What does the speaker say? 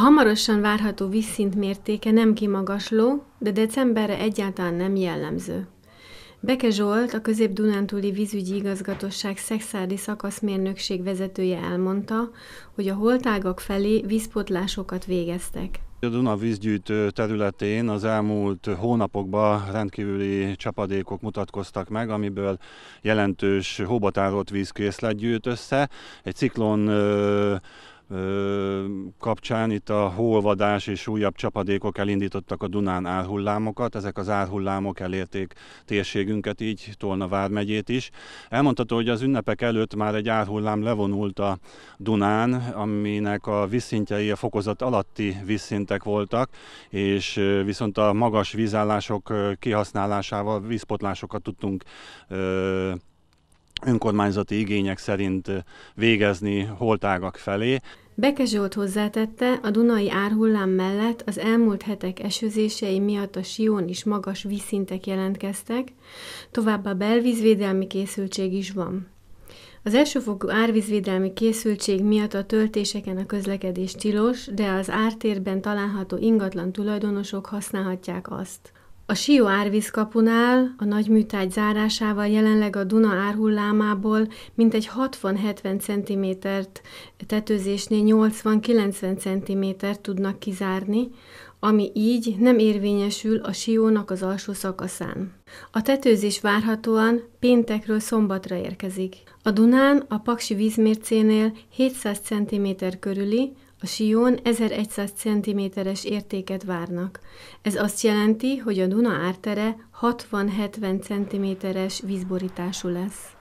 hamarosan várható vízszint mértéke nem kimagasló, de decemberre egyáltalán nem jellemző. Beke Zsolt, a Közép-Dunántúli vízügyi igazgatóság szexádi szakaszmérnökség vezetője elmondta, hogy a holtágak felé vízpotlásokat végeztek. A Duna vízgyűjtő területén az elmúlt hónapokban rendkívüli csapadékok mutatkoztak meg, amiből jelentős hóbatárolt vízkészlet gyűjt össze. Egy ciklon kapcsán itt a hóvadás és újabb csapadékok elindítottak a Dunán árhullámokat, ezek az árhullámok elérték térségünket, így Tolna vármegyét is. Elmondható, hogy az ünnepek előtt már egy árhullám levonult a Dunán, aminek a vízszintjei a fokozat alatti vízszintek voltak, és viszont a magas vízállások kihasználásával vízpotlásokat tudtunk önkormányzati igények szerint végezni holtágak felé. Beke Zsolt hozzátette, a Dunai árhullám mellett az elmúlt hetek esőzései miatt a Sion is magas vízszintek jelentkeztek, továbbá belvízvédelmi készültség is van. Az elsőfokú árvízvédelmi készültség miatt a töltéseken a közlekedés tilos, de az ártérben található ingatlan tulajdonosok használhatják azt. A Sió árvízkapunál a nagy műtágy zárásával jelenleg a Duna árhullámából mintegy 60-70 cm tetőzésnél 80-90 cm tudnak kizárni, ami így nem érvényesül a siónak az alsó szakaszán. A tetőzés várhatóan péntekről szombatra érkezik. A Dunán a Paksi vízmércénél 700 cm körüli, a Sion 1100 cm-es értéket várnak. Ez azt jelenti, hogy a Duna ártere 60-70 cm-es vízborítású lesz.